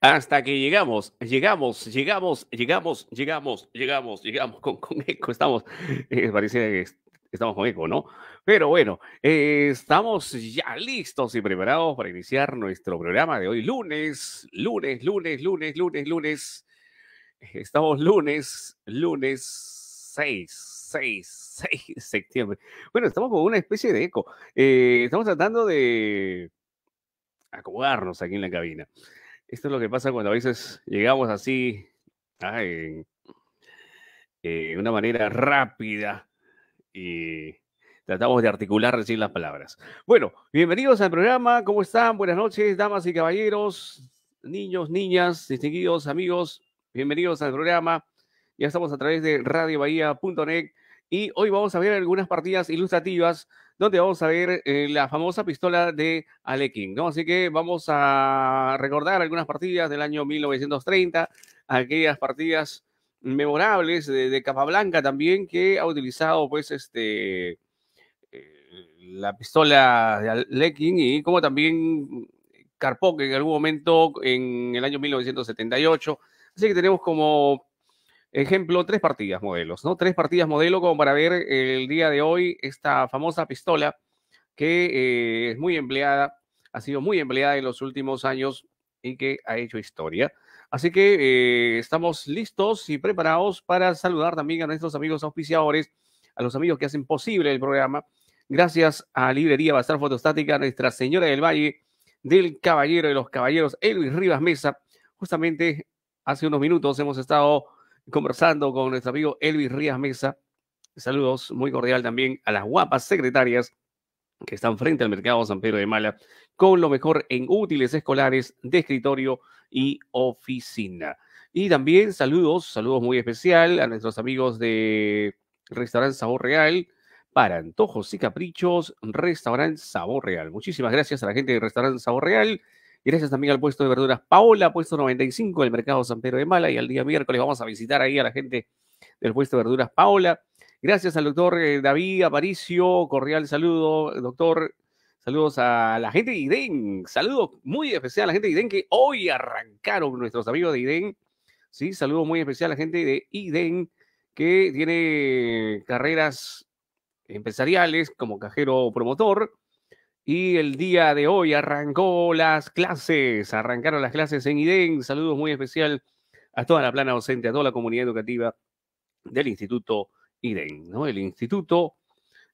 Hasta que llegamos, llegamos, llegamos, llegamos, llegamos, llegamos, llegamos con, con eco. Estamos, eh, parece que estamos con eco, ¿no? Pero bueno, eh, estamos ya listos y preparados para iniciar nuestro programa de hoy, lunes, lunes, lunes, lunes, lunes, lunes. Estamos lunes, lunes 6, 6, 6 de septiembre. Bueno, estamos con una especie de eco. Eh, estamos tratando de acomodarnos aquí en la cabina. Esto es lo que pasa cuando a veces llegamos así, en eh, una manera rápida y tratamos de articular decir las palabras. Bueno, bienvenidos al programa, ¿cómo están? Buenas noches, damas y caballeros, niños, niñas, distinguidos amigos, bienvenidos al programa. Ya estamos a través de radiobahía.net y hoy vamos a ver algunas partidas ilustrativas donde vamos a ver eh, la famosa pistola de Alekin, ¿no? Así que vamos a recordar algunas partidas del año 1930, aquellas partidas memorables de, Capablanca también que ha utilizado pues este eh, la pistola de Alekin y como también Karpov en algún momento en el año 1978. Así que tenemos como ejemplo, tres partidas modelos, ¿no? Tres partidas modelo como para ver el día de hoy esta famosa pistola que eh, es muy empleada, ha sido muy empleada en los últimos años y que ha hecho historia. Así que eh, estamos listos y preparados para saludar también a nuestros amigos auspiciadores, a los amigos que hacen posible el programa. Gracias a Librería Bastar Fotostática, Nuestra Señora del Valle, del Caballero de los Caballeros, Elvis Rivas Mesa. Justamente hace unos minutos hemos estado conversando con nuestro amigo Elvis Rías Mesa. Saludos muy cordial también a las guapas secretarias que están frente al mercado San Pedro de Mala con lo mejor en útiles escolares de escritorio y oficina. Y también saludos, saludos muy especial a nuestros amigos de Restaurante Sabor Real para antojos y caprichos, Restaurante Sabor Real. Muchísimas gracias a la gente de Restaurante Sabor Real Gracias también al puesto de verduras Paola, puesto 95 del mercado San Pedro de Mala. Y al día miércoles vamos a visitar ahí a la gente del puesto de verduras Paola. Gracias al doctor eh, David Aparicio, cordial saludo, doctor. Saludos a la gente de IDEN, saludos muy especial a la gente de IDEN que hoy arrancaron nuestros amigos de IDEN. Sí, saludos muy especial a la gente de IDEN que tiene carreras empresariales como cajero promotor, y el día de hoy arrancó las clases, arrancaron las clases en IDEN. Saludos muy especial a toda la plana docente, a toda la comunidad educativa del Instituto IDEN, ¿no? El Instituto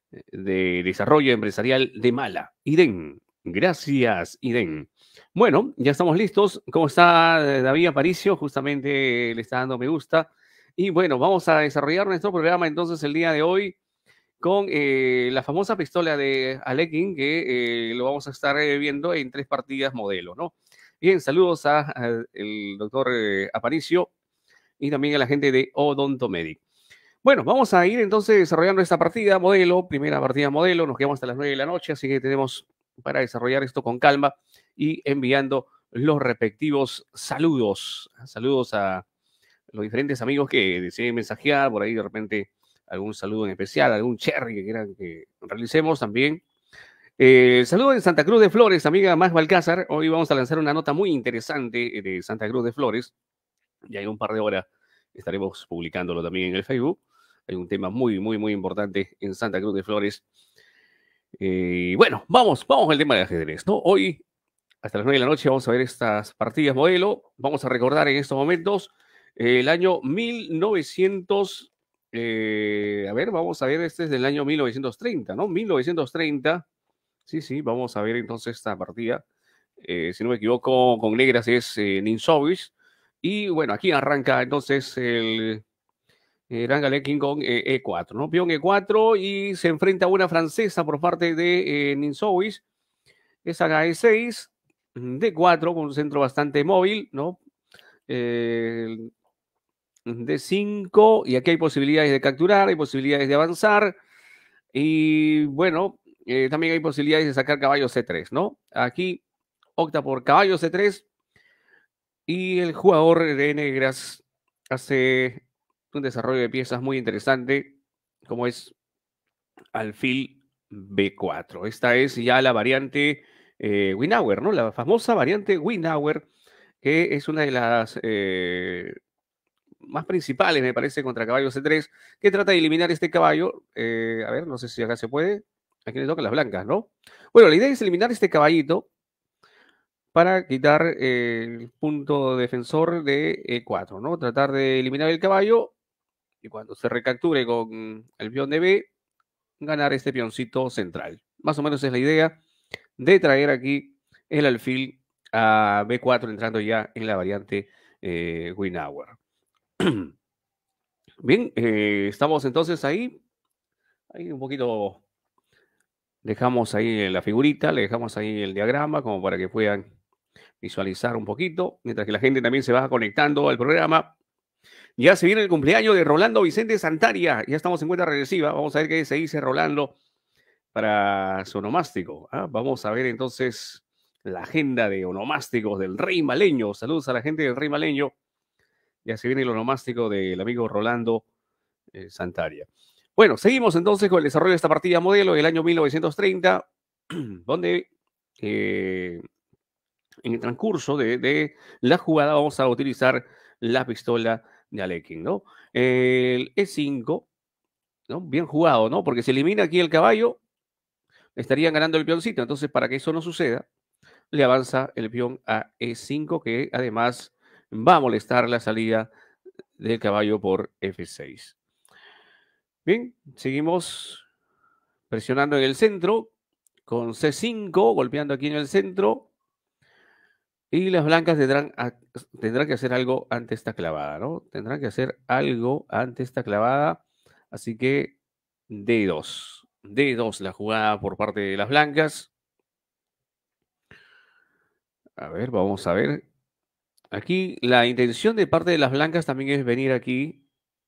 de Desarrollo Empresarial de Mala, IDEN. Gracias, IDEN. Bueno, ya estamos listos. ¿Cómo está eh, David Aparicio? Justamente le está dando me gusta. Y bueno, vamos a desarrollar nuestro programa entonces el día de hoy con eh, la famosa pistola de Alekin, que eh, lo vamos a estar eh, viendo en tres partidas modelo, ¿no? Bien, saludos a, el doctor Aparicio y también a la gente de Odontomedic. Bueno, vamos a ir entonces desarrollando esta partida modelo, primera partida modelo, nos quedamos hasta las nueve de la noche, así que tenemos para desarrollar esto con calma y enviando los respectivos saludos. Saludos a los diferentes amigos que deseen mensajear, por ahí de repente algún saludo en especial, algún cherry que quieran que realicemos también. Eh, saludos de Santa Cruz de Flores, amiga Más Balcázar. Hoy vamos a lanzar una nota muy interesante eh, de Santa Cruz de Flores. Ya en un par de horas estaremos publicándolo también en el Facebook. Hay un tema muy, muy, muy importante en Santa Cruz de Flores. Eh, bueno, vamos, vamos al tema de ajedrez, ¿no? Hoy, hasta las nueve de la noche, vamos a ver estas partidas modelo. Vamos a recordar en estos momentos el año 1900. Eh, a ver, vamos a ver, este es del año 1930, ¿no? 1930. Sí, sí, vamos a ver entonces esta partida. Eh, si no me equivoco, con negras es eh, Y bueno, aquí arranca entonces el Rangale King con E4, eh, e ¿no? Pion E4 y se enfrenta a una francesa por parte de Ninsovic. Es a 6 D4 con un centro bastante móvil, ¿no? Eh, de 5 y aquí hay posibilidades de capturar, hay posibilidades de avanzar y bueno, eh, también hay posibilidades de sacar caballo C3, ¿no? Aquí opta por caballo C3 y el jugador de negras hace un desarrollo de piezas muy interesante como es alfil B4. Esta es ya la variante eh, Winauer, ¿no? La famosa variante Winauer que es una de las... Eh, más principales, me parece, contra caballo C3, que trata de eliminar este caballo. Eh, a ver, no sé si acá se puede. Aquí le tocan las blancas, ¿no? Bueno, la idea es eliminar este caballito para quitar eh, el punto defensor de E4, ¿no? Tratar de eliminar el caballo y cuando se recapture con el pion de B, ganar este pioncito central. Más o menos es la idea de traer aquí el alfil a B4 entrando ya en la variante eh, Bien, eh, estamos entonces ahí. Ahí un poquito dejamos ahí la figurita, le dejamos ahí el diagrama como para que puedan visualizar un poquito, mientras que la gente también se va conectando al programa. Ya se viene el cumpleaños de Rolando Vicente Santaria. Ya estamos en cuenta regresiva. Vamos a ver qué se dice Rolando para su onomástico. ¿ah? Vamos a ver entonces la agenda de onomásticos del Rey Maleño. Saludos a la gente del Rey Maleño. Ya se viene el onomástico del amigo Rolando eh, Santaria. Bueno, seguimos entonces con el desarrollo de esta partida modelo del año 1930, donde eh, en el transcurso de, la jugada vamos a utilizar la pistola de Alekin, ¿no? El E5, ¿no? Bien jugado, ¿no? Porque si elimina aquí el caballo, estarían ganando el peoncito. Entonces, para que eso no suceda, le avanza el peón a E5, que además va a molestar la salida del caballo por F6. Bien, seguimos presionando en el centro con C5, golpeando aquí en el centro. Y las blancas tendrán, que hacer algo ante esta clavada, ¿no? Tendrán que hacer algo ante esta clavada. Así que D2. D2 la jugada por parte de las blancas. A ver, vamos a ver Aquí la intención de parte de las blancas también es venir aquí,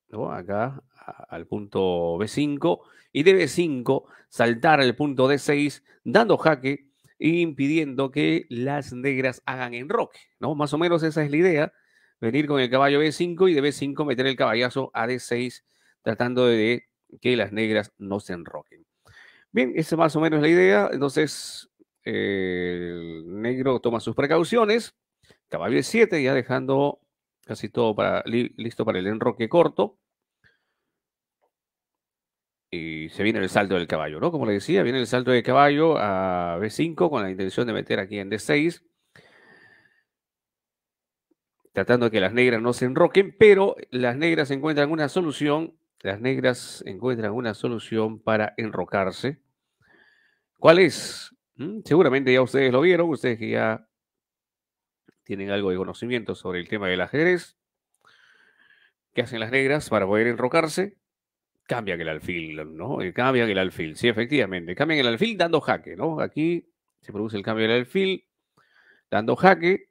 ¿no? Acá al punto B5 y de B5 saltar al punto D6 dando jaque e impidiendo que las negras hagan enroque, ¿no? Más o menos esa es la idea, venir con el caballo B5 y de B5 meter el caballazo a D6 tratando de que las negras no se enroquen. Bien, esa es más o menos la idea, entonces eh, el negro toma sus precauciones Caballo 7, ya dejando casi todo para, listo para el enroque corto. Y se viene el salto del caballo, ¿no? Como le decía, viene el salto de caballo a B5 con la intención de meter aquí en D6. Tratando de que las negras no se enroquen, pero las negras encuentran una solución. Las negras encuentran una solución para enrocarse. ¿Cuál es? ¿Mm? Seguramente ya ustedes lo vieron, ustedes que ya tienen algo de conocimiento sobre el tema del ajedrez. ¿Qué hacen las negras para poder enrocarse? Cambian el alfil, ¿no? Eh, Cambian el alfil, sí, efectivamente. Cambian el alfil dando jaque, ¿no? Aquí se produce el cambio del alfil dando jaque.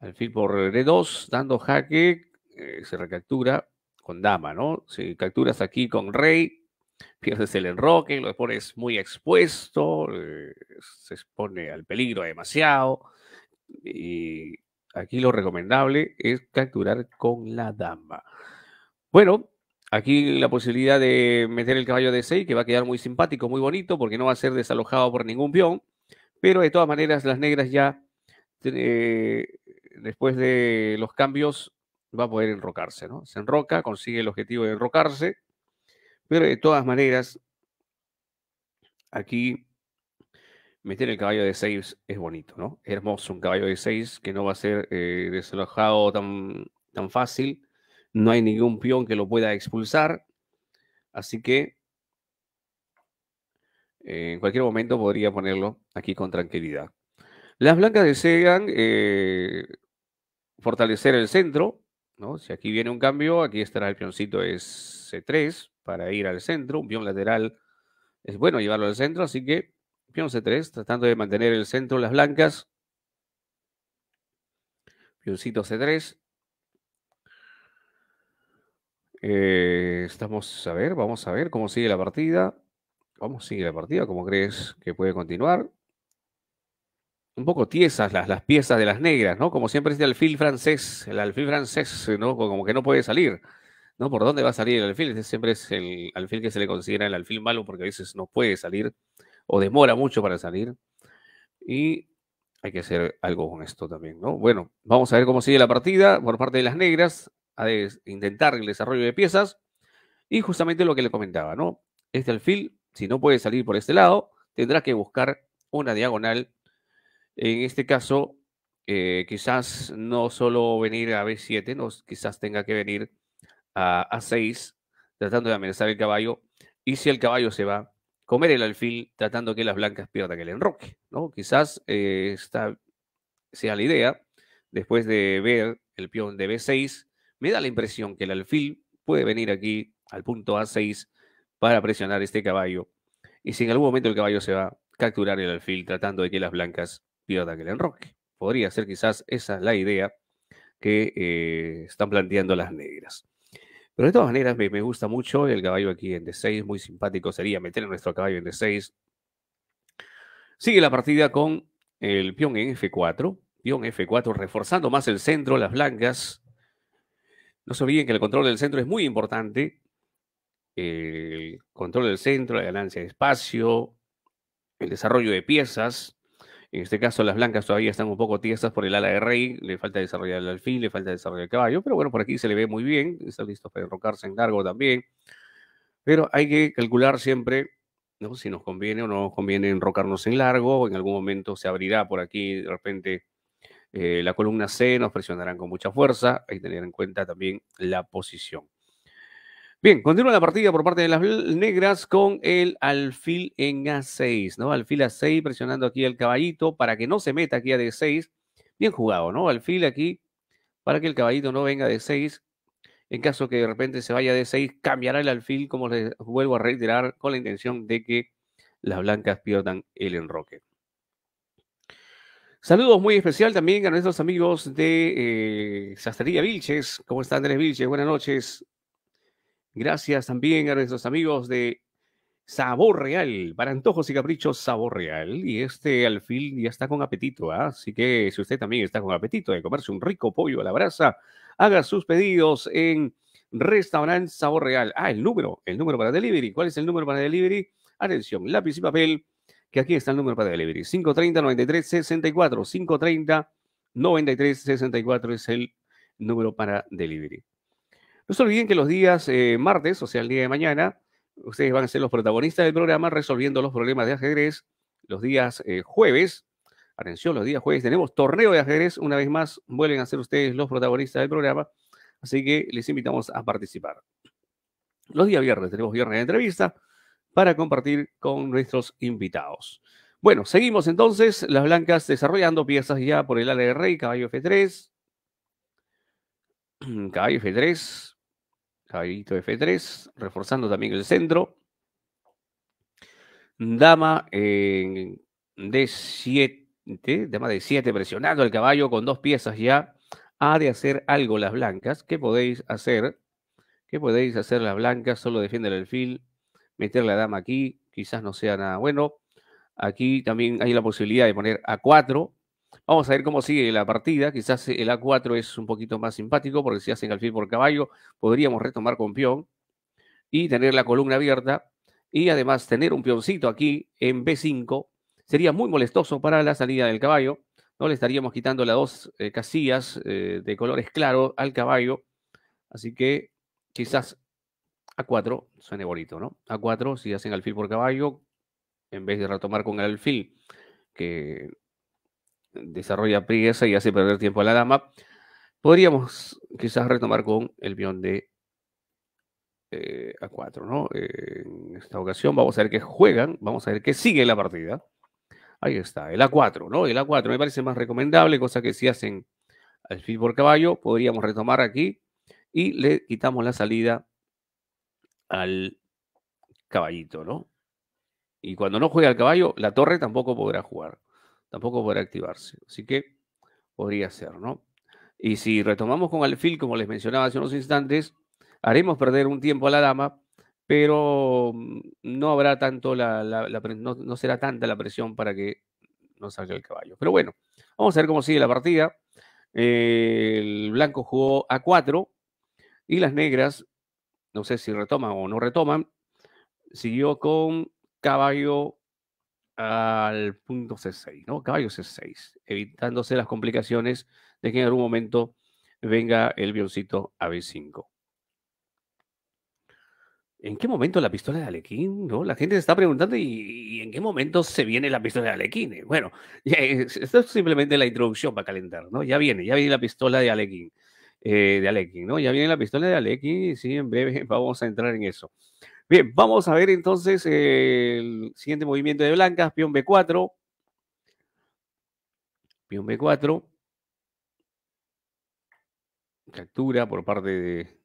Alfil por D2, dando jaque, eh, se recaptura con dama, ¿no? Si capturas aquí con rey, pierdes el enroque, lo pones muy expuesto, eh, se expone al peligro demasiado. Y aquí lo recomendable es capturar con la dama. Bueno, aquí la posibilidad de meter el caballo de 6, que va a quedar muy simpático, muy bonito, porque no va a ser desalojado por ningún peón. Pero de todas maneras, las negras ya, eh, después de los cambios, va a poder enrocarse, ¿no? Se enroca, consigue el objetivo de enrocarse. Pero de todas maneras, aquí meter el caballo de 6 es bonito, ¿no? hermoso un caballo de 6 que no va a ser eh, desalojado tan, tan fácil. No hay ningún peón que lo pueda expulsar. Así que eh, en cualquier momento podría ponerlo aquí con tranquilidad. Las blancas desean eh, fortalecer el centro. ¿no? Si aquí viene un cambio, aquí estará el peoncito es C3 para ir al centro. Un peón lateral es bueno llevarlo al centro, así que Pion C3, tratando de mantener el centro, las blancas. Pioncito C3. Eh, estamos, a ver, vamos a ver cómo sigue la partida. Cómo sigue la partida, ¿cómo crees que puede continuar? Un poco tiesas las, piezas de las negras, ¿no? Como siempre es alfil francés, el alfil francés, ¿no? Como que no puede salir, ¿no? ¿Por dónde va a salir el alfil? Este siempre es el alfil que se le considera el alfil malo porque a veces no puede salir o demora mucho para salir. Y hay que hacer algo con esto también, ¿no? Bueno, vamos a ver cómo sigue la partida por parte de las negras, a intentar el desarrollo de piezas. Y justamente lo que le comentaba, ¿no? Este alfil, si no puede salir por este lado, tendrá que buscar una diagonal. En este caso, eh, quizás no solo venir a B7, quizás tenga que venir a A6, tratando de amenazar el caballo. Y si el caballo se va, comer el alfil tratando que las blancas pierdan el enroque, ¿no? Quizás eh, esta sea la idea. Después de ver el peón de B6, me da la impresión que el alfil puede venir aquí al punto A6 para presionar este caballo. Y si en algún momento el caballo se va a capturar el alfil tratando de que las blancas pierdan el enroque. Podría ser quizás esa la idea que eh, están planteando las negras. Pero de todas maneras, me, gusta mucho el caballo aquí en D6, muy simpático sería meter a nuestro caballo en D6. Sigue la partida con el peón en F4, peón F4 reforzando más el centro, las blancas. No se olviden que el control del centro es muy importante. El control del centro, la ganancia de espacio, el desarrollo de piezas. En este caso, las blancas todavía están un poco tiesas por el ala de rey, le falta desarrollar el alfil, le falta desarrollar el caballo, pero bueno, por aquí se le ve muy bien, está listo para enrocarse en largo también. Pero hay que calcular siempre si nos conviene o no nos conviene enrocarnos en largo, en algún momento se abrirá por aquí de repente eh, la columna C, nos presionarán con mucha fuerza, hay que tener en cuenta también la posición. Bien, continúa la partida por parte de las negras con el alfil en A6, ¿no? Alfil A6 presionando aquí el caballito para que no se meta aquí a D6. Bien jugado, ¿no? Alfil aquí para que el caballito no venga a D6. En caso que de repente se vaya a D6, cambiará el alfil, como les vuelvo a reiterar, con la intención de que las blancas pierdan el enroque. Saludos muy especial también a nuestros amigos de eh, Vilches. ¿Cómo está Andrés Vilches? Buenas noches. Gracias también a nuestros amigos de Sabor Real, para antojos y caprichos Sabor Real. Y este alfil ya está con apetito, ¿ah? así que si usted también está con apetito de comerse un rico pollo a la brasa, haga sus pedidos en Restaurant Sabor Real. Ah, el número, el número para delivery. ¿Cuál es el número para delivery? Atención, lápiz y papel, que aquí está el número para delivery. 530 9364 530 9364 es el número para delivery. No se olviden que los días eh, martes, o sea, el día de mañana, ustedes van a ser los protagonistas del programa resolviendo los problemas de ajedrez. Los días eh, jueves, atención, los días jueves tenemos torneo de ajedrez. Una vez más, vuelven a ser ustedes los protagonistas del programa. Así que les invitamos a participar. Los días viernes tenemos viernes de entrevista para compartir con nuestros invitados. Bueno, seguimos entonces. Las blancas desarrollando piezas ya por el ala de rey, caballo F3. Caballo F3, caballito F3, reforzando también el centro. Dama eh, D7, dama de 7 presionando al caballo con dos piezas ya. Ha de hacer algo las blancas. ¿Qué podéis hacer? ¿Qué podéis hacer las blancas? Solo defiende el fil, meter la dama aquí, quizás no sea nada bueno. Aquí también hay la posibilidad de poner A4, Vamos a ver cómo sigue la partida. Quizás el A4 es un poquito más simpático porque si hacen alfil por caballo, podríamos retomar con peón y tener la columna abierta. Y además tener un peoncito aquí en B5 sería muy molestoso para la salida del caballo. No le estaríamos quitando las dos eh, casillas eh, de colores claros al caballo. Así que quizás A4 suene bonito, ¿no? A4 si hacen alfil por caballo en vez de retomar con el alfil que desarrolla priesa y hace perder tiempo a la dama, podríamos quizás retomar con el peón de eh, A4, ¿no? Eh, en esta ocasión vamos a ver que juegan, vamos a ver que sigue la partida. Ahí está, el A4, ¿no? El A4 me parece más recomendable, cosa que si hacen alfil por caballo, podríamos retomar aquí y le quitamos la salida al caballito, ¿no? Y cuando no juega el caballo, la torre tampoco podrá jugar tampoco podrá activarse. Así que podría ser, ¿no? Y si retomamos con alfil, como les mencionaba hace unos instantes, haremos perder un tiempo a la dama, pero mm, no habrá tanto la, no, será tanta la presión para que no salga el caballo. Pero bueno, vamos a ver cómo sigue la partida. el blanco jugó a 4 y las negras, no sé si retoman o no retoman, siguió con caballo al punto C6, ¿no? Caballo C6, evitándose las complicaciones de que en algún momento venga el bioncito a B5. ¿En qué momento la pistola de Alequín? ¿no? La gente se está preguntando ¿y, en qué momento se viene la pistola de Alequín? Eh, bueno, esto es simplemente la introducción para calentar, ¿no? Ya viene, ya viene la pistola de Alequín, eh, de ¿no? Ya viene la pistola de Alequín y sí, en breve vamos a entrar en eso. Bien, vamos a ver entonces el siguiente movimiento de blancas, peón B4. Peón B4. Captura por parte de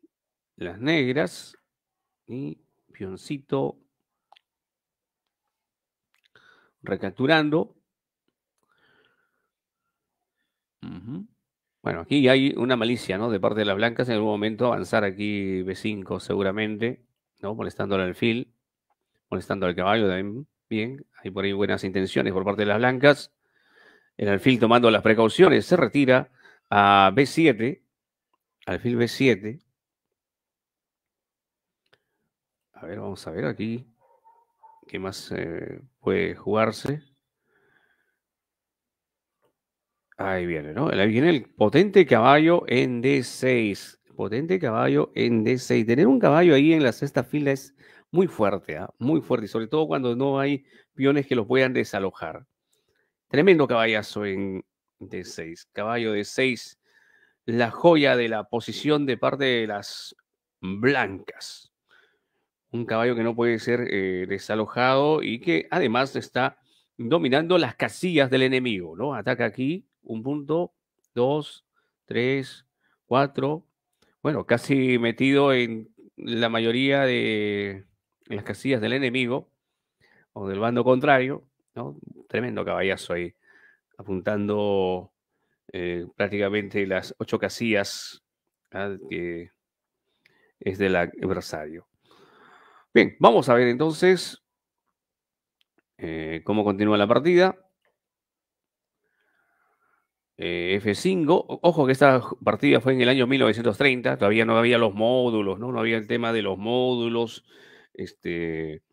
las negras. Y pioncito recapturando. Bueno, aquí hay una malicia, ¿no? De parte de las blancas en algún momento avanzar aquí B5 seguramente. ¿no? molestando al alfil, molestando al caballo también. Bien, hay por ahí buenas intenciones por parte de las blancas. El alfil tomando las precauciones se retira a B7. Alfil B7. A ver, vamos a ver aquí qué más eh, puede jugarse. Ahí viene, ¿no? Ahí viene el potente caballo en D6 potente caballo en D6. Tener un caballo ahí en la sexta fila es muy fuerte, ¿ah? muy fuerte, sobre todo cuando no hay peones que los puedan desalojar. Tremendo caballazo en D6. Caballo de 6 la joya de la posición de parte de las blancas. Un caballo que no puede ser eh, desalojado y que además está dominando las casillas del enemigo, ¿no? Ataca aquí, un punto, dos, tres, cuatro, bueno, casi metido en la mayoría de las casillas del enemigo o del bando contrario, ¿no? Tremendo caballazo ahí, apuntando eh, prácticamente las ocho casillas ¿ah? que es del adversario. Bien, vamos a ver entonces eh, cómo continúa la partida. Eh, F5. Ojo que esta partida fue en el año 1930, todavía no había los módulos, ¿no? No había el tema de los módulos, este,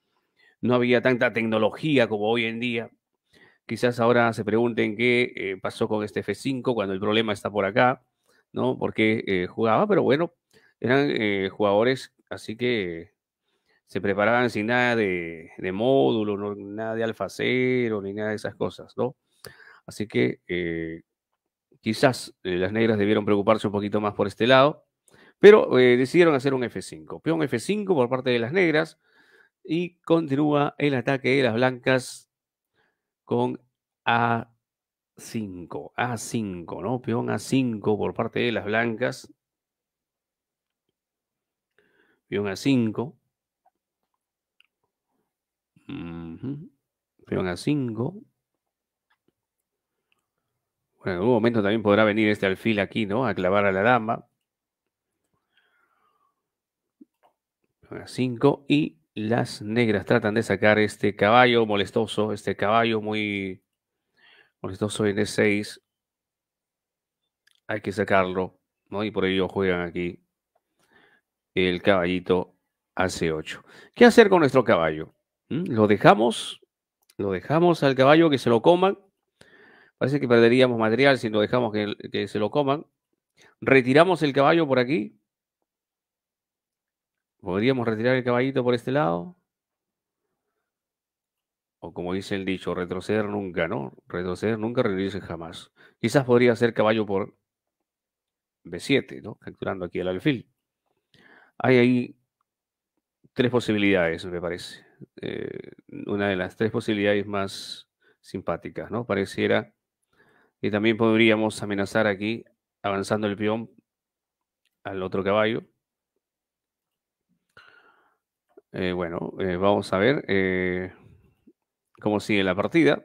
no había tanta tecnología como hoy en día. Quizás ahora se pregunten qué eh, pasó con este F5 cuando el problema está por acá, ¿no? Porque eh, jugaba, pero bueno, eran jugadores, así que se preparaban sin nada de, módulo, nada de alfacero, ni nada de esas cosas, ¿no? Así que Quizás eh, las negras debieron preocuparse un poquito más por este lado, pero eh, decidieron hacer un F5. Peón F5 por parte de las negras y continúa el ataque de las blancas con A5. A5, ¿no? Peón A5 por parte de las blancas. Peón A5. Peón A5 en algún momento también podrá venir este alfil aquí, ¿no? A clavar a la dama. A 5 y las negras tratan de sacar este caballo molestoso, este caballo muy molestoso en E6. Hay que sacarlo, ¿no? Y por ello juegan aquí el caballito hace 8 ¿Qué hacer con nuestro caballo? ¿Mm? ¿Lo dejamos? ¿Lo dejamos al caballo que se lo coman? Parece que perderíamos material si no dejamos que, se lo coman. Retiramos el caballo por aquí. Podríamos retirar el caballito por este lado. O como dice el dicho, retroceder nunca, ¿no? Retroceder nunca, rendirse jamás. Quizás podría ser caballo por B7, ¿no? Capturando aquí el alfil. Hay ahí tres posibilidades, me parece. Eh, una de las tres posibilidades más simpáticas, ¿no? Pareciera y también podríamos amenazar aquí, avanzando el peón al otro caballo. Eh, bueno, eh, vamos a ver eh, cómo sigue la partida.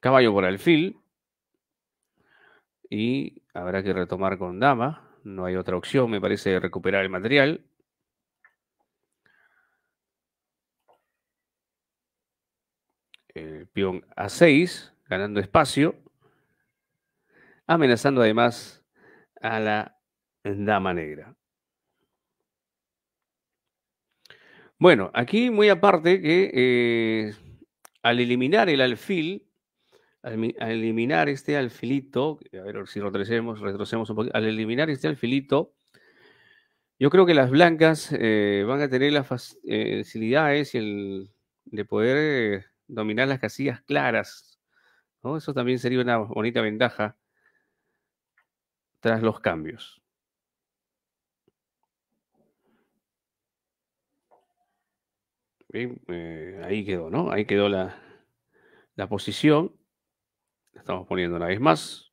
Caballo por alfil. Y habrá que retomar con dama. No hay otra opción, me parece, de recuperar el material. El peón a 6 ganando espacio, amenazando además a la Dama Negra. Bueno, aquí muy aparte que eh, al eliminar el alfil, al, eliminar este alfilito, a ver si retrocedemos, retrocemos un poquito, al eliminar este alfilito, yo creo que las blancas eh, van a tener las eh, facilidades de poder dominar las casillas claras eso también sería una bonita ventaja tras los cambios. Eh, ahí quedó, ¿no? Ahí quedó la, posición. estamos poniendo una vez más.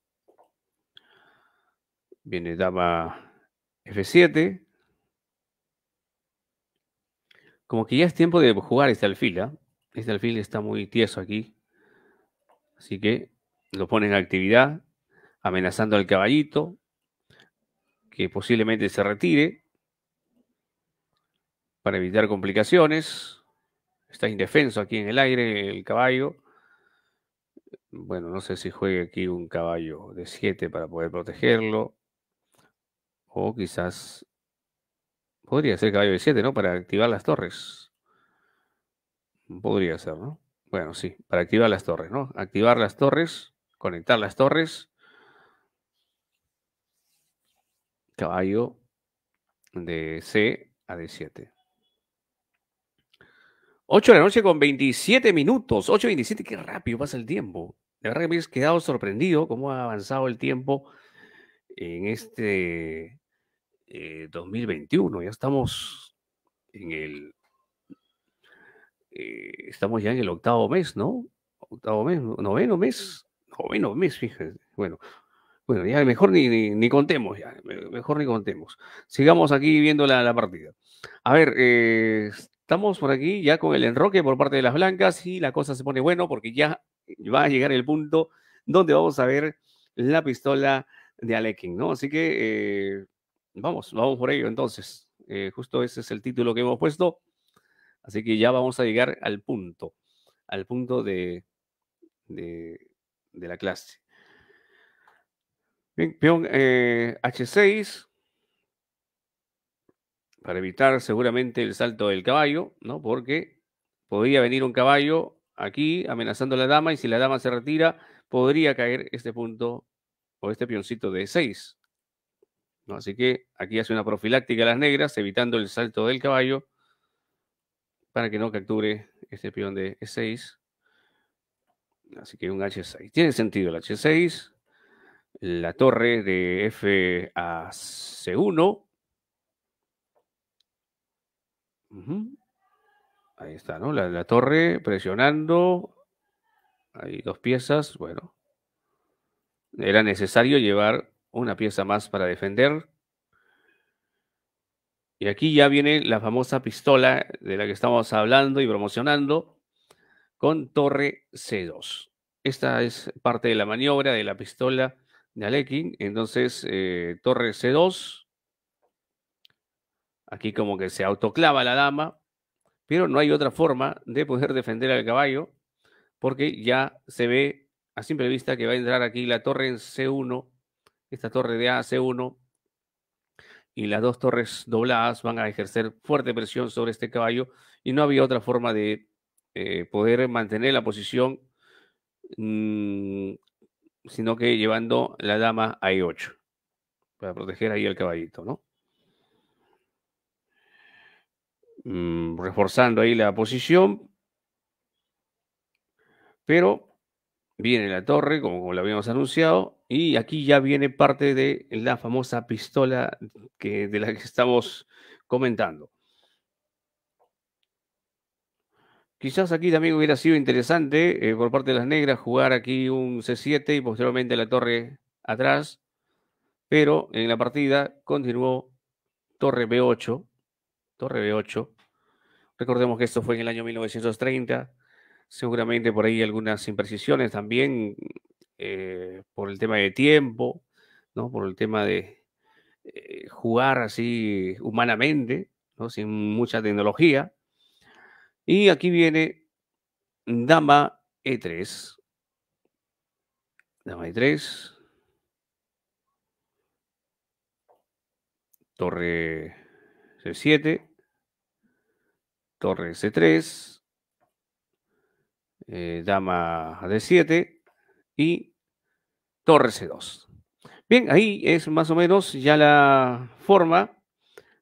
Viene dama F7. Como que ya es tiempo de jugar esta alfil, ¿eh? Este alfil está muy tieso aquí. Así que lo pone en actividad, amenazando al caballito, que posiblemente se retire para evitar complicaciones. Está indefenso aquí en el aire el caballo. Bueno, no sé si juegue aquí un caballo de 7 para poder protegerlo. O quizás podría ser caballo de 7, ¿no? Para activar las torres. Podría ser, ¿no? Bueno, sí, para activar las torres, ¿no? Activar las torres, conectar las torres. Caballo de C a D7. 8 de la noche con 27 minutos. 8.27, qué rápido pasa el tiempo. De verdad que me he quedado sorprendido cómo ha avanzado el tiempo en este 2021. Eh, ya estamos en el eh, estamos ya en el octavo mes, ¿no? Octavo mes, noveno mes, noveno mes, fíjense. Bueno, bueno, ya mejor ni, ni, contemos, ya, mejor ni contemos. Sigamos aquí viendo la, la partida. A ver, eh, estamos por aquí ya con el enroque por parte de las blancas y la cosa se pone bueno porque ya va a llegar el punto donde vamos a ver la pistola de Alekin, ¿no? Así que eh, vamos, vamos por ello entonces. justo ese es el título que hemos puesto. Así que ya vamos a llegar al punto, al punto de, de, la clase. Bien, peón H6 eh, para evitar seguramente el salto del caballo, ¿no? Porque podría venir un caballo aquí amenazando a la dama y si la dama se retira, podría caer este punto o este pioncito de 6. ¿no? Así que aquí hace una profiláctica a las negras, evitando el salto del caballo para que no capture este peón de E6. Así que un H6. Tiene sentido el H6. La torre de F a C1. Ahí está, ¿no? La, la torre presionando. Hay dos piezas. Bueno. Era necesario llevar una pieza más para defender. Y aquí ya viene la famosa pistola de la que estamos hablando y promocionando con torre C2. Esta es parte de la maniobra de la pistola de Alekin. Entonces, eh, torre C2. Aquí como que se autoclava la dama, pero no hay otra forma de poder defender al caballo porque ya se ve a simple vista que va a entrar aquí la torre en C1, esta torre de A, C1, y las dos torres dobladas van a ejercer fuerte presión sobre este caballo y no había otra forma de eh, poder mantener la posición, mm, sino que llevando la dama a E8 para proteger ahí al caballito, ¿no? Mm, reforzando ahí la posición. Pero viene la torre, como, como lo habíamos anunciado, y aquí ya viene parte de la famosa pistola que, de la que estamos comentando. Quizás aquí también hubiera sido interesante eh, por parte de las negras jugar aquí un C7 y posteriormente la torre atrás, pero en la partida continuó torre B8, torre B8. Recordemos que esto fue en el año 1930, seguramente por ahí algunas imprecisiones también eh, por el tema de tiempo, ¿no? Por el tema de eh, jugar así humanamente, ¿no? Sin mucha tecnología. Y aquí viene dama E3. Dama E3. Torre C7. Torre C3. Eh, dama D7. Y Torre C2. Bien, ahí es más o menos ya la forma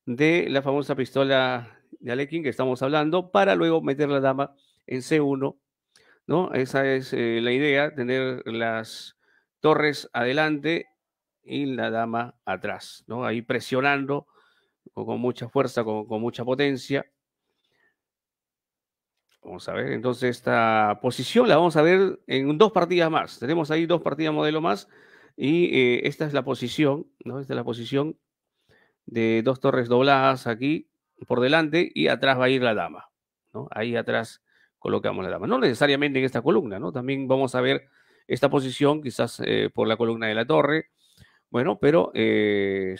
de la famosa pistola de Alekin que estamos hablando para luego meter la dama en C1, ¿no? Esa es eh, la idea, tener las torres adelante y la dama atrás, ¿no? Ahí presionando con, mucha fuerza, con mucha potencia Vamos a ver, entonces esta posición la vamos a ver en dos partidas más. Tenemos ahí dos partidas modelo más y eh, esta es la posición, ¿no? Esta es la posición de dos torres dobladas aquí por delante y atrás va a ir la dama, ¿no? Ahí atrás colocamos la dama. No necesariamente en esta columna, ¿no? También vamos a ver esta posición quizás eh, por la columna de la torre. Bueno, pero eh,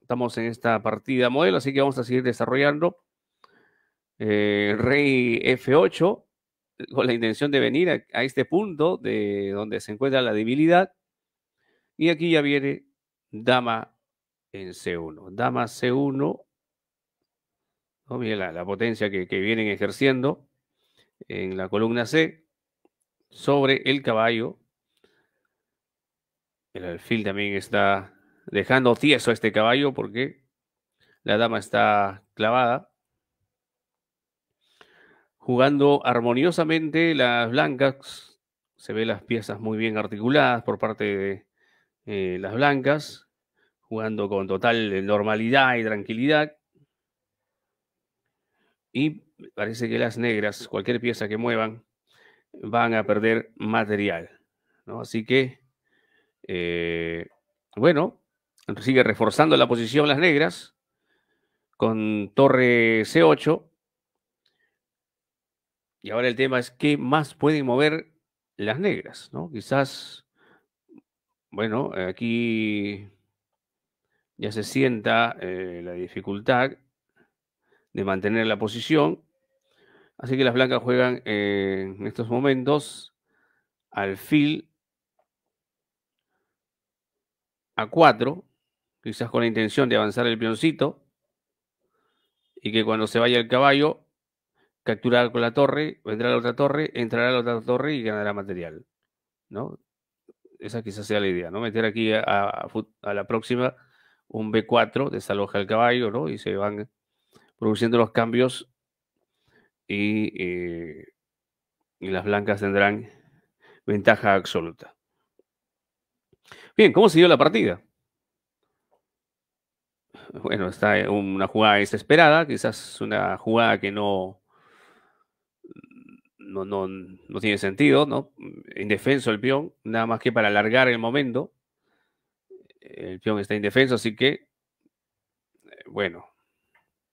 estamos en esta partida modelo, así que vamos a seguir desarrollando eh, rey F8 con la intención de venir a, este punto de donde se encuentra la debilidad. Y aquí ya viene dama en C1. Dama C1. ¿no? la, potencia que, que vienen ejerciendo en la columna C sobre el caballo. El alfil también está dejando tieso a este caballo porque la dama está clavada jugando armoniosamente las blancas. Se ve las piezas muy bien articuladas por parte de eh, las blancas, jugando con total eh, normalidad y tranquilidad. Y parece que las negras, cualquier pieza que muevan, van a perder material. Así que, eh, bueno, sigue reforzando la posición las negras con torre C8 y ahora el tema es qué más pueden mover las negras, ¿no? Quizás, bueno, aquí ya se sienta eh, la dificultad de mantener la posición. Así que las blancas juegan en estos momentos al alfil a cuatro, quizás con la intención de avanzar el pioncito, y que cuando se vaya el caballo capturar con la torre, vendrá la otra torre, entrará la otra torre y ganará material. ¿No? Esa quizás sea la idea, ¿no? Meter aquí a, la próxima un B4, desaloja el caballo, ¿no? Y se van produciendo los cambios y, eh, y las blancas tendrán ventaja absoluta. Bien, ¿cómo siguió la partida? Bueno, está eh, una jugada desesperada, quizás una jugada que no, no, tiene sentido, ¿no? Indefenso el peón, nada más que para alargar el momento. El peón está indefenso, así que, eh, bueno,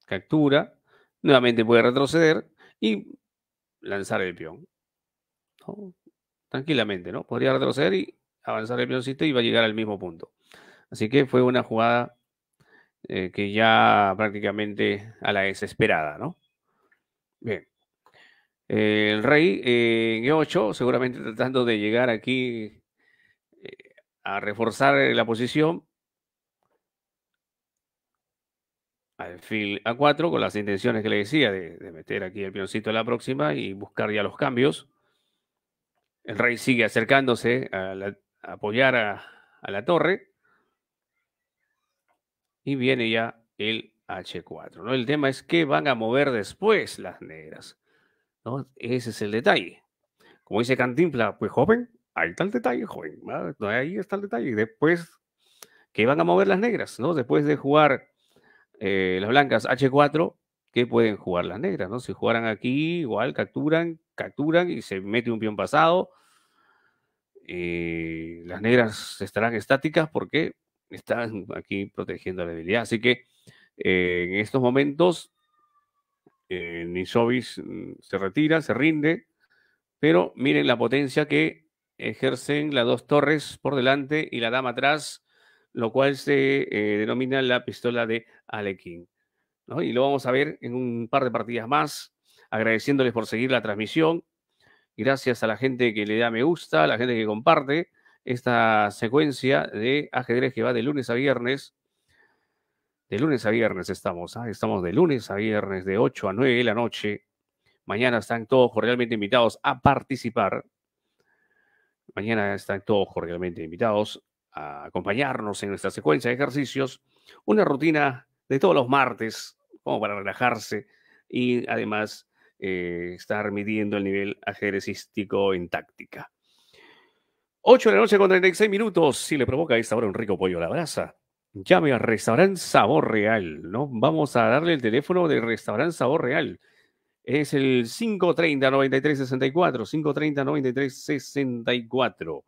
captura, nuevamente puede retroceder y lanzar el peón. Tranquilamente, ¿no? Podría retroceder y avanzar el peoncito y va a llegar al mismo punto. Así que fue una jugada eh, que ya prácticamente a la desesperada, ¿no? Bien. Eh, el rey eh, en E8, seguramente tratando de llegar aquí eh, a reforzar la posición. Al fil A4 con las intenciones que le decía de, meter aquí el pioncito a la próxima y buscar ya los cambios. El rey sigue acercándose a, apoyar a, la torre. Y viene ya el H4. ¿no? El tema es que van a mover después las negras. ¿no? Ese es el detalle. Como dice Cantinfla, pues joven, ahí está el detalle, joven. Ahí está el detalle. Después, que van a mover las negras, ¿no? Después de jugar eh, las blancas H4, qué pueden jugar las negras, ¿no? Si jugaran aquí, igual capturan, capturan y se mete un pion pasado. Eh, las negras estarán estáticas porque están aquí protegiendo la debilidad. Así que eh, en estos momentos eh, Nisovis mm, se retira, se rinde, pero miren la potencia que ejercen las dos torres por delante y la dama atrás, lo cual se eh, denomina la pistola de Alekin. Y lo vamos a ver en un par de partidas más, agradeciéndoles por seguir la transmisión. Gracias a la gente que le da me gusta, a la gente que comparte esta secuencia de ajedrez que va de lunes a viernes de lunes a viernes estamos, ¿ah? estamos de lunes a viernes de 8 a 9 de la noche. Mañana están todos cordialmente invitados a participar. Mañana están todos cordialmente invitados a acompañarnos en nuestra secuencia de ejercicios. Una rutina de todos los martes, como para relajarse y además eh, estar midiendo el nivel ajedrecístico en táctica. 8 de la noche con 36 minutos. Si le provoca a esta hora un rico pollo a la brasa, Llame a Restaurant Sabor Real, ¿no? Vamos a darle el teléfono de Restaurant Sabor Real. Es el 530-9364, 530-9364.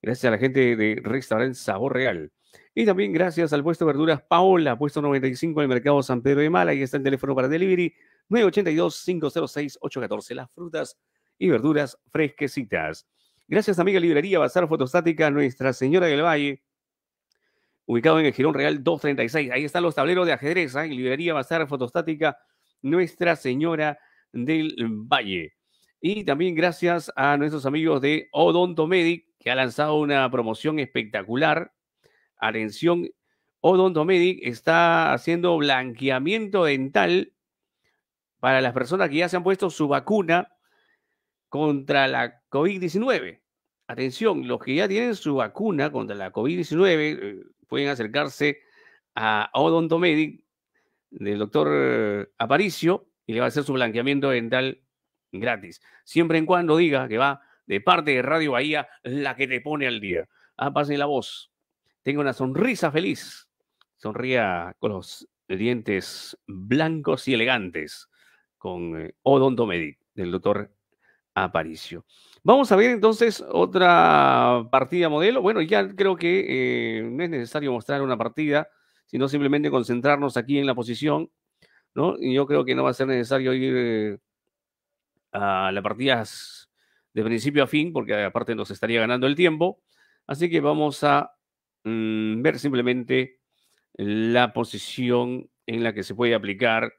Gracias a la gente de Restaurant Sabor Real. Y también gracias al puesto verduras Paola, puesto 95 en el mercado San Pedro de Mala. Ahí está el teléfono para delivery 982-506-814. Las frutas y verduras fresquecitas. Gracias, amiga librería Bazar Fotostática, Nuestra Señora del Valle ubicado en el Girón Real 236. Ahí están los tableros de ajedrez, ¿ah? en librería Bazar Fotostática Nuestra Señora del Valle. Y también gracias a nuestros amigos de Odonto Medic, que ha lanzado una promoción espectacular. Atención, Odonto Medic está haciendo blanqueamiento dental para las personas que ya se han puesto su vacuna contra la COVID-19. Atención, los que ya tienen su vacuna contra la COVID-19, pueden acercarse a Odontomedic del doctor Aparicio y le va a hacer su blanqueamiento dental gratis. Siempre en cuando diga que va de parte de Radio Bahía, la que te pone al día. Ah, pasen la voz. Tenga una sonrisa feliz. Sonría con los dientes blancos y elegantes con eh, Odontomedic del doctor Aparicio. Vamos a ver entonces otra partida modelo. Bueno, ya creo que eh, no es necesario mostrar una partida, sino simplemente concentrarnos aquí en la posición, ¿no? Y yo creo que no va a ser necesario ir eh, a las partidas de principio a fin, porque aparte nos estaría ganando el tiempo. Así que vamos a mm, ver simplemente la posición en la que se puede aplicar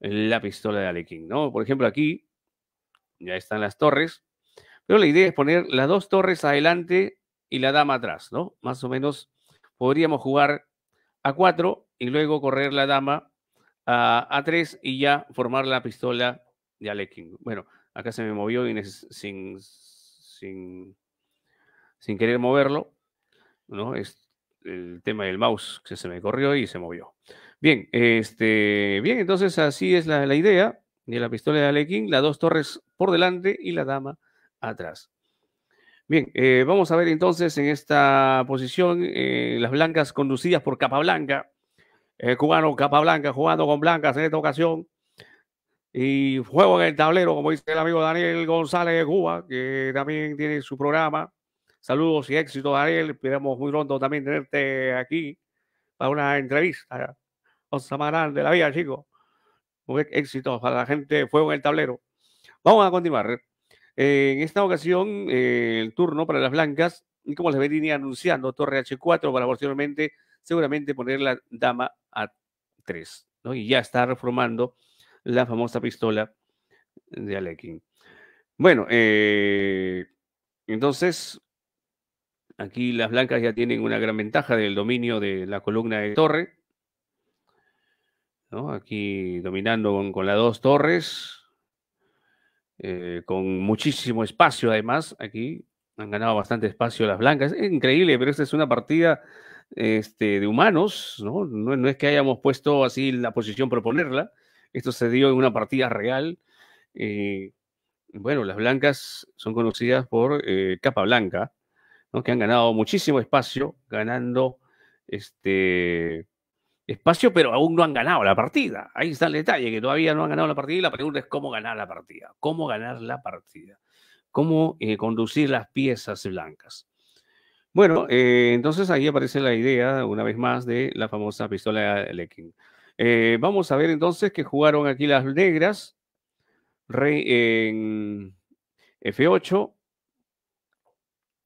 la pistola de Alekin, ¿no? Por ejemplo, aquí ya están las torres pero la idea es poner las dos torres adelante y la dama atrás, ¿no? Más o menos podríamos jugar a cuatro y luego correr la dama a, tres y ya formar la pistola de Alekin. Bueno, acá se me movió sin, sin, sin querer moverlo, ¿no? Es el tema del mouse que se me corrió y se movió. Bien, este, bien, entonces así es la, la idea de la pistola de Alekin, las dos torres por delante y la dama atrás. Bien, eh, vamos a ver entonces en esta posición eh, las blancas conducidas por Capablanca, cubano eh, Capablanca jugando con blancas en esta ocasión. Y juego en el tablero, como dice el amigo Daniel González de Cuba, que también tiene su programa. Saludos y éxito, Daniel. Esperamos muy pronto también tenerte aquí para una entrevista. Vamos a de la vida, chicos. Éxito para la gente, fuego en el tablero. Vamos a continuar en esta ocasión, eh, el turno para las blancas, y como les venía anunciando, torre H4 para posteriormente, seguramente poner la dama A3, Y ya está reformando la famosa pistola de Alekin. Bueno, eh, entonces, aquí las blancas ya tienen una gran ventaja del dominio de la columna de torre. Aquí dominando con las dos torres. Eh, con muchísimo espacio además. Aquí han ganado bastante espacio las blancas. increíble, pero esta es una partida este, de humanos, ¿no? es que hayamos puesto así la posición proponerla. Esto se dio en una partida real. Eh, bueno, las blancas son conocidas por eh, capa blanca, que han ganado muchísimo espacio, ganando este, espacio, pero aún no han ganado la partida. Ahí está el detalle, que todavía no han ganado la partida y la pregunta es cómo ganar la partida, cómo ganar la partida, cómo eh, conducir las piezas blancas. Bueno, eh, entonces ahí aparece la idea, una vez más, de la famosa pistola Lekin. Eh, vamos a ver entonces que jugaron aquí las negras. Rey en F8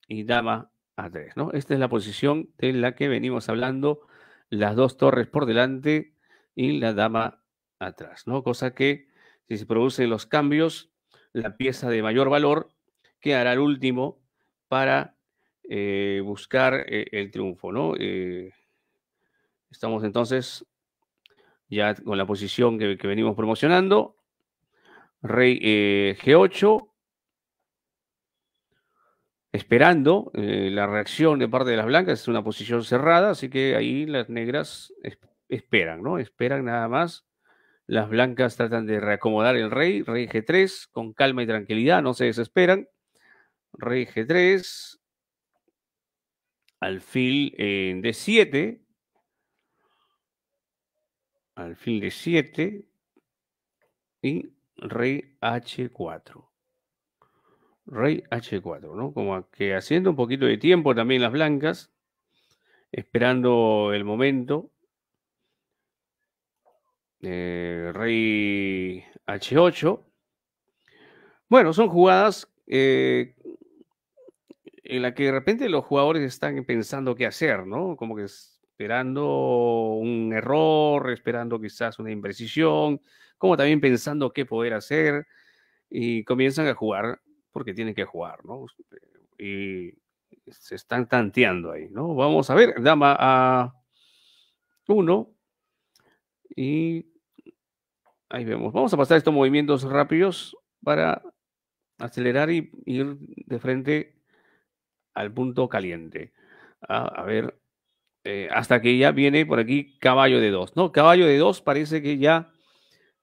y dama a 3, ¿no? Esta es la posición de la que venimos hablando las dos torres por delante y la dama atrás, ¿no? Cosa que si se producen los cambios, la pieza de mayor valor quedará el último para eh, buscar eh, el triunfo, ¿no? Eh, estamos entonces ya con la posición que, que venimos promocionando. Rey G8, esperando eh, la reacción de parte de las blancas. Es una posición cerrada, así que ahí las negras esperan, ¿no? Esperan nada más. Las blancas tratan de reacomodar el rey, rey G3, con calma y tranquilidad, no se desesperan. Rey G3, alfil eh, en D7, alfil de 7 y rey H4. Rey H4, ¿no? Como que haciendo un poquito de tiempo también las blancas, esperando el momento. Eh, Rey H8. Bueno, son jugadas eh, en las que de repente los jugadores están pensando qué hacer, ¿no? Como que esperando un error, esperando quizás una imprecisión, como también pensando qué poder hacer y comienzan a jugar porque tienen que jugar, ¿no? Eh, y se están tanteando ahí, ¿no? Vamos a ver, dama a uno, y ahí vemos. Vamos a pasar estos movimientos rápidos para acelerar y ir de frente al punto caliente. Ah, a ver, eh, hasta que ya viene por aquí caballo de dos. ¿no? Caballo de dos parece que ya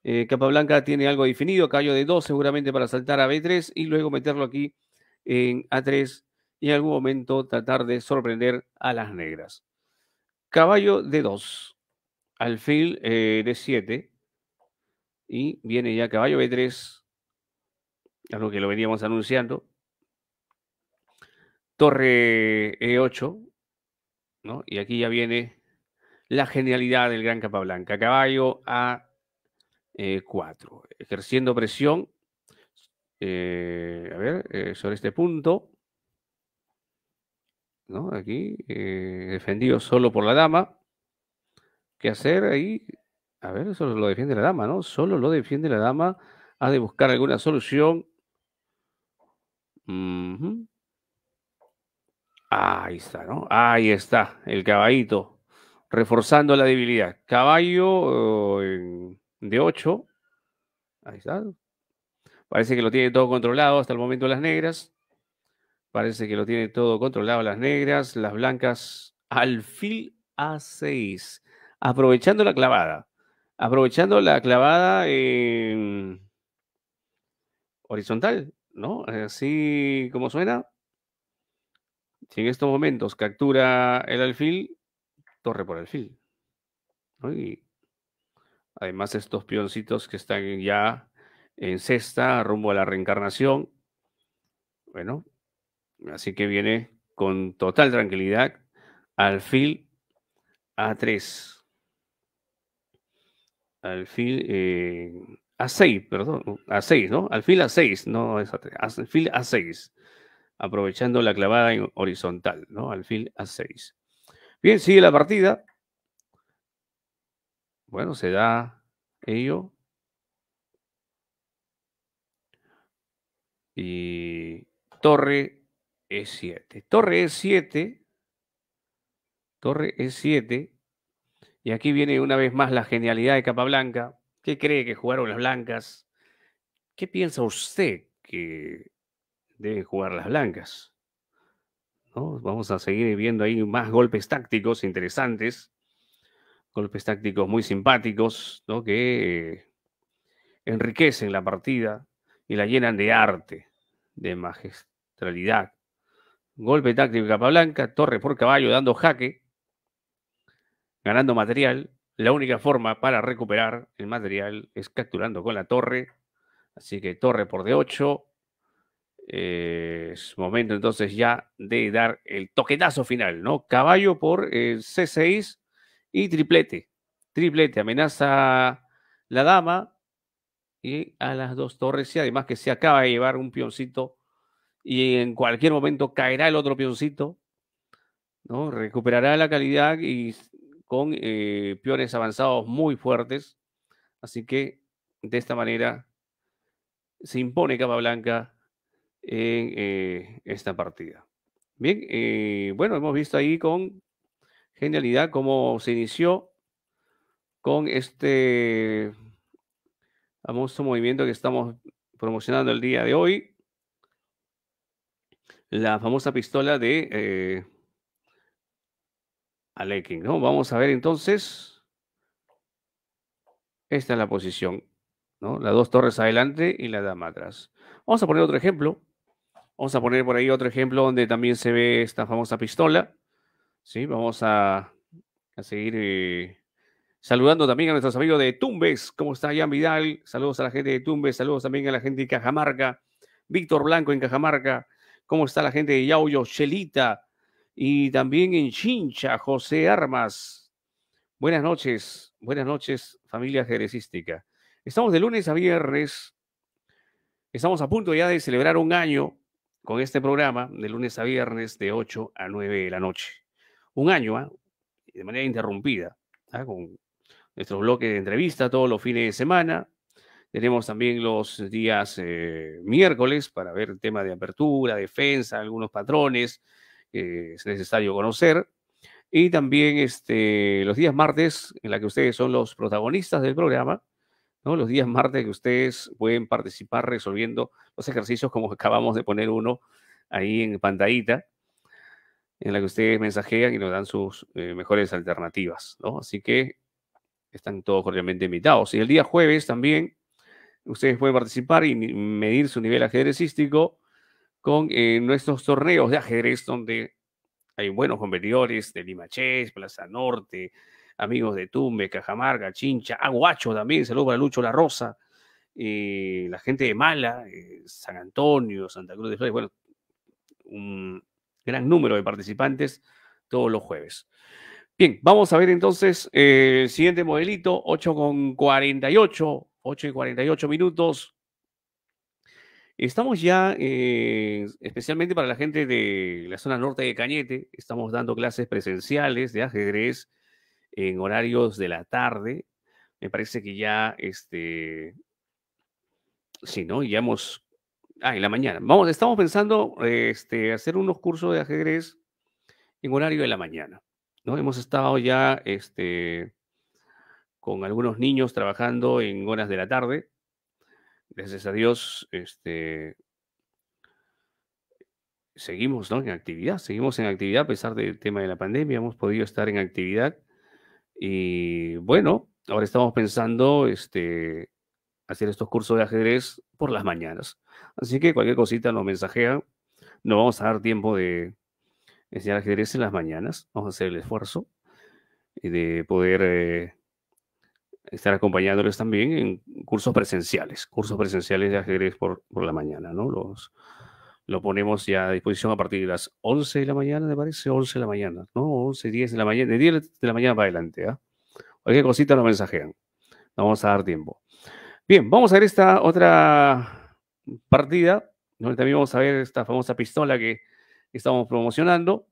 eh, Capablanca tiene algo definido, caballo de 2 seguramente para saltar a B3 y luego meterlo aquí en A3 y en algún momento tratar de sorprender a las negras. Caballo de 2, alfil eh, de 7 y viene ya caballo B3, algo que lo veníamos anunciando. Torre E8, ¿no? Y aquí ya viene la genialidad del gran Capablanca. Caballo a 4, eh, ejerciendo presión eh, a ver, eh, sobre este punto. Aquí, defendido solo por la dama. ¿Qué hacer ahí? A ver, solo lo defiende la dama, ¿no? Solo lo defiende la dama. Ha de buscar alguna solución. Ahí está, ¿no? Ahí está, el caballito, reforzando la debilidad. Caballo en, de 8. Ahí está. Parece que lo tiene todo controlado hasta el momento las negras. Parece que lo tiene todo controlado las negras, las blancas, alfil A6. Aprovechando la clavada. Aprovechando la clavada horizontal, ¿no? Así como suena. Si en estos momentos captura el alfil, torre por alfil. fil. Y Además, estos pioncitos que están ya en sexta, rumbo a la reencarnación. Bueno, así que viene con total tranquilidad alfil A3. Alfil eh, A6, perdón, A6, ¿no? Alfil A6, no es A3, alfil A6, aprovechando la clavada en horizontal, ¿no? Alfil A6. Bien, sigue la partida. Bueno, se da ello. Y torre E7. Torre E7. Torre E7. Y aquí viene una vez más la genialidad de Capablanca. ¿Qué cree que jugaron las blancas? ¿Qué piensa usted que deben jugar las blancas? Vamos a seguir viendo ahí más golpes tácticos interesantes golpes tácticos muy simpáticos, ¿no? Que eh, enriquecen la partida y la llenan de arte, de magistralidad. Golpe táctico de capa blanca, torre por caballo dando jaque, ganando material. La única forma para recuperar el material es capturando con la torre. Así que torre por D8. es momento entonces ya de dar el toquetazo final, ¿no? Caballo por eh, C6 y triplete, triplete, amenaza la dama y a las dos torres y además que se acaba de llevar un pioncito y en cualquier momento caerá el otro pioncito, ¿no? Recuperará la calidad y con eh, peones avanzados muy fuertes. Así que de esta manera se impone capa blanca en eh, esta partida. Bien, eh, bueno, hemos visto ahí con genialidad cómo se inició con este famoso movimiento que estamos promocionando el día de hoy. La famosa pistola de eh, Alekin, ¿no? Vamos a ver entonces. Esta es la posición, ¿no? Las dos torres adelante y la dama atrás. Vamos a poner otro ejemplo. Vamos a poner por ahí otro ejemplo donde también se ve esta famosa pistola. Sí, vamos a, seguir eh, saludando también a nuestros amigos de Tumbes. ¿Cómo está Jan Vidal? Saludos a la gente de Tumbes, saludos también a la gente de Cajamarca. Víctor Blanco en Cajamarca. ¿Cómo está la gente de Yauyo, Chelita? Y también en Chincha, José Armas. Buenas noches, buenas noches, familia jerezística. Estamos de lunes a viernes. Estamos a punto ya de celebrar un año con este programa, de lunes a viernes, de 8 a 9 de la noche un año, ¿ah? de manera interrumpida, ¿ah? con nuestro bloque de entrevista todos los fines de semana. Tenemos también los días eh, miércoles para ver el tema de apertura, defensa, algunos patrones que es necesario conocer. Y también este, los días martes, en la que ustedes son los protagonistas del programa, ¿no? los días martes que ustedes pueden participar resolviendo los ejercicios como acabamos de poner uno ahí en pantallita en la que ustedes mensajean y nos dan sus eh, mejores alternativas, ¿no? Así que están todos cordialmente invitados. Y el día jueves también ustedes pueden participar y medir su nivel ajedrecístico con eh, nuestros torneos de ajedrez donde hay buenos competidores de Lima Chess, Plaza Norte, amigos de Tumbe, Cajamarca, Chincha, Aguacho también, saludos para Lucho La Rosa, y eh, la gente de Mala, San Antonio, Santa Cruz de Flores, bueno, un, gran número de participantes todos los jueves. Bien, vamos a ver entonces eh, el siguiente modelito, 8 con 48, 8 y 48 minutos. Estamos ya, eh, especialmente para la gente de la zona norte de Cañete, estamos dando clases presenciales de ajedrez en horarios de la tarde. Me parece que ya, este, sí, ¿no? Ya hemos Ah, en la mañana. Vamos, estamos pensando este, hacer unos cursos de ajedrez en horario de la mañana. ¿no? Hemos estado ya este, con algunos niños trabajando en horas de la tarde. Gracias a Dios, este, seguimos en actividad, seguimos en actividad a pesar del tema de la pandemia, hemos podido estar en actividad. Y bueno, ahora estamos pensando este, hacer estos cursos de ajedrez por las mañanas. Así que cualquier cosita nos mensajea. No vamos a dar tiempo de enseñar ajedrez en las mañanas. Vamos a hacer el esfuerzo de poder eh, estar acompañándoles también en cursos presenciales, cursos presenciales de ajedrez por, por la mañana, ¿no? Los, lo ponemos ya a disposición a partir de las 11 de la mañana, me parece, 11 de la mañana, ¿no? 11, 10 de la mañana, de 10 de la mañana para adelante, ¿ah? Cualquier cosita nos mensajean. No vamos a dar tiempo. Bien, vamos a ver esta otra partida, donde también vamos a ver esta famosa pistola que estamos promocionando.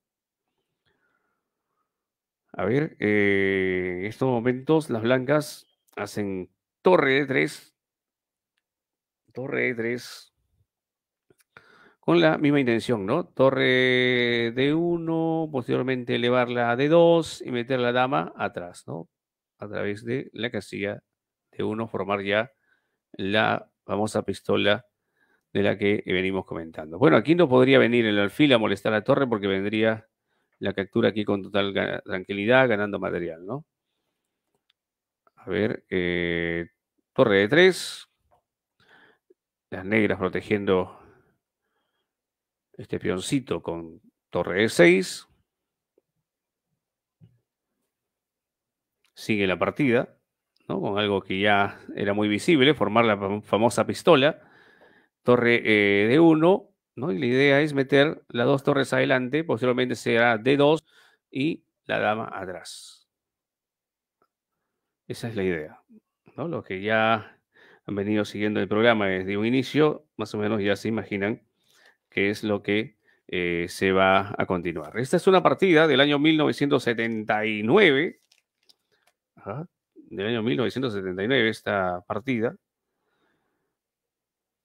A ver, eh, en estos momentos las blancas hacen torre de 3. Torre de 3. Con la misma intención, ¿no? Torre de uno, posteriormente elevarla a D2 y meter la dama atrás, ¿no? A través de la casilla de uno formar ya la famosa pistola de la que venimos comentando. Bueno, aquí no podría venir el alfil a molestar a Torre porque vendría la captura aquí con total tranquilidad, ganando material, ¿no? A ver, eh, torre de 3 Las negras protegiendo este peoncito con torre de 6 Sigue la partida con algo que ya era muy visible, formar la famosa pistola, torre d eh, de 1, ¿no? y la idea es meter las dos torres adelante, posteriormente será D2 y la dama atrás. Esa es la idea. ¿no? Los que ya han venido siguiendo el programa desde un inicio, más o menos ya se imaginan qué es lo que eh, se va a continuar. Esta es una partida del año 1979 del año 1979, esta partida.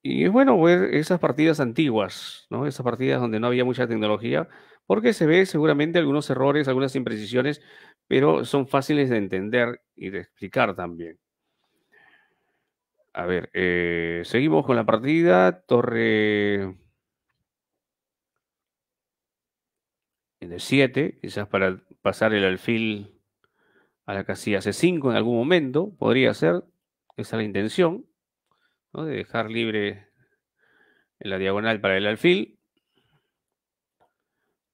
Y es bueno ver esas partidas antiguas, ¿no? Esas partidas donde no había mucha tecnología, porque se ve seguramente algunos errores, algunas imprecisiones, pero son fáciles de entender y de explicar también. A ver, eh, seguimos con la partida. Torre en el 7, quizás para pasar el alfil a la casilla hace 5 en algún momento, podría ser, esa es la intención, de dejar libre en la diagonal para el alfil.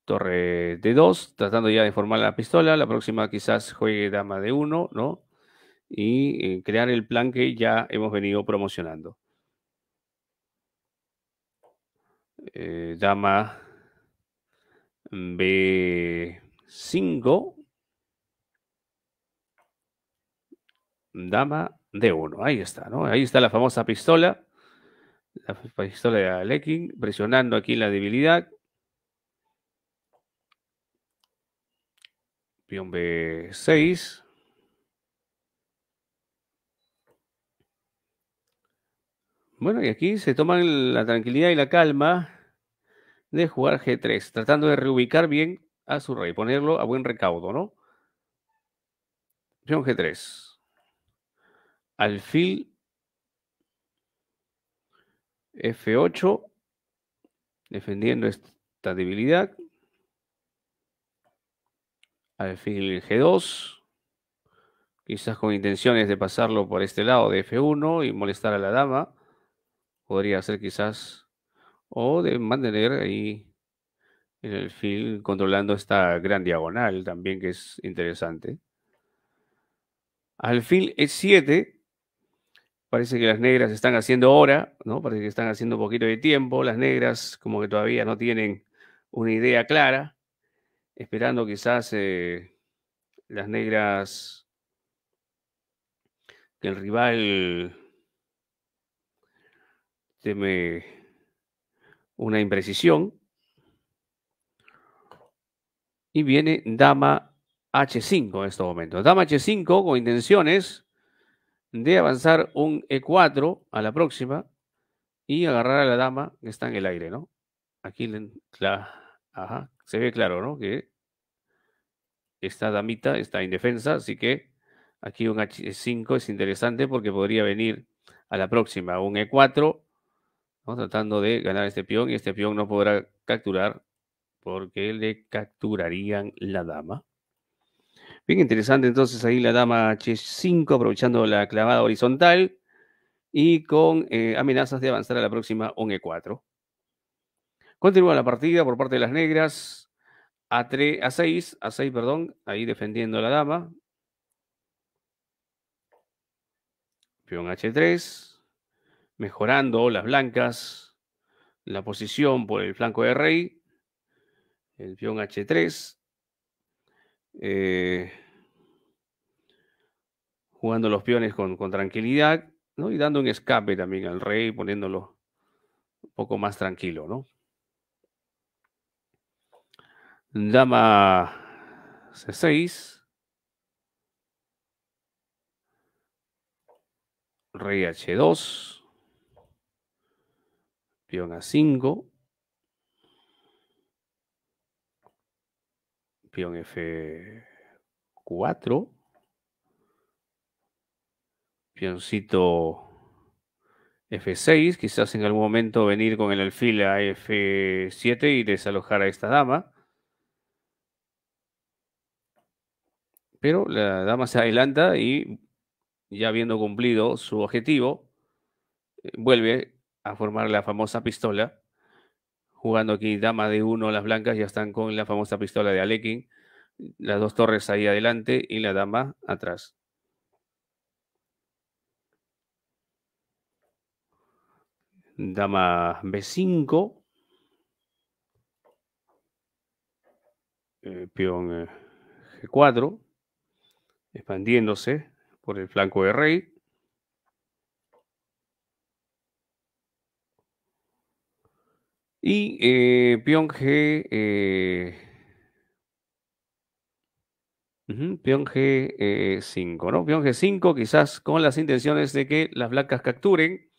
Torre de 2 tratando ya de formar la pistola, la próxima quizás juegue dama de 1 ¿no? Y eh, crear el plan que ya hemos venido promocionando. Eh, dama B5, dama D1. Ahí está, ¿no? Ahí está la famosa pistola. La pistola de Alekin, presionando aquí la debilidad. Pion B6. Bueno, y aquí se toman la tranquilidad y la calma de jugar G3, tratando de reubicar bien a su rey, ponerlo a buen recaudo, ¿no? Pion G3 alfil F8, defendiendo esta debilidad. Alfil G2, quizás con intenciones de pasarlo por este lado de F1 y molestar a la dama. Podría ser quizás, o de mantener ahí el alfil controlando esta gran diagonal también que es interesante. Alfil E7, Parece que las negras están haciendo hora, ¿no? Parece que están haciendo un poquito de tiempo. Las negras como que todavía no tienen una idea clara, esperando quizás eh, las negras que el rival teme una imprecisión. Y viene dama H5 en este momento. Dama H5 con intenciones de avanzar un E4 a la próxima y agarrar a la dama que está en el aire, ¿no? Aquí la, se ve claro, ¿no? Que esta damita está indefensa, así que aquí un H5 es interesante porque podría venir a la próxima un E4, ¿no? tratando de ganar este peón y este peón no podrá capturar porque le capturarían la dama. Bien interesante entonces ahí la dama H5 aprovechando la clavada horizontal y con eh, amenazas de avanzar a la próxima on E4. Continúa la partida por parte de las negras. A3, A6, A6, perdón, ahí defendiendo a la dama. Peón H3, mejorando las blancas, la posición por el flanco de rey. El peón H3, eh, jugando los peones con, tranquilidad, ¿no? Y dando un escape también al rey, poniéndolo un poco más tranquilo, ¿no? Dama C6. Rey H2. Peón A5. Pion F4. Pioncito F6. Quizás en algún momento venir con el alfil a F7 y desalojar a esta dama. Pero la dama se adelanta y ya habiendo cumplido su objetivo, eh, vuelve a formar la famosa pistola jugando aquí dama de uno, las blancas ya están con la famosa pistola de Alekin, las dos torres ahí adelante y la dama atrás. Dama B5. Eh, peón eh, G4. Expandiéndose por el flanco de rey. Y eh, g 5, eh, eh, ¿no? 5 quizás con las intenciones de que las blancas capturen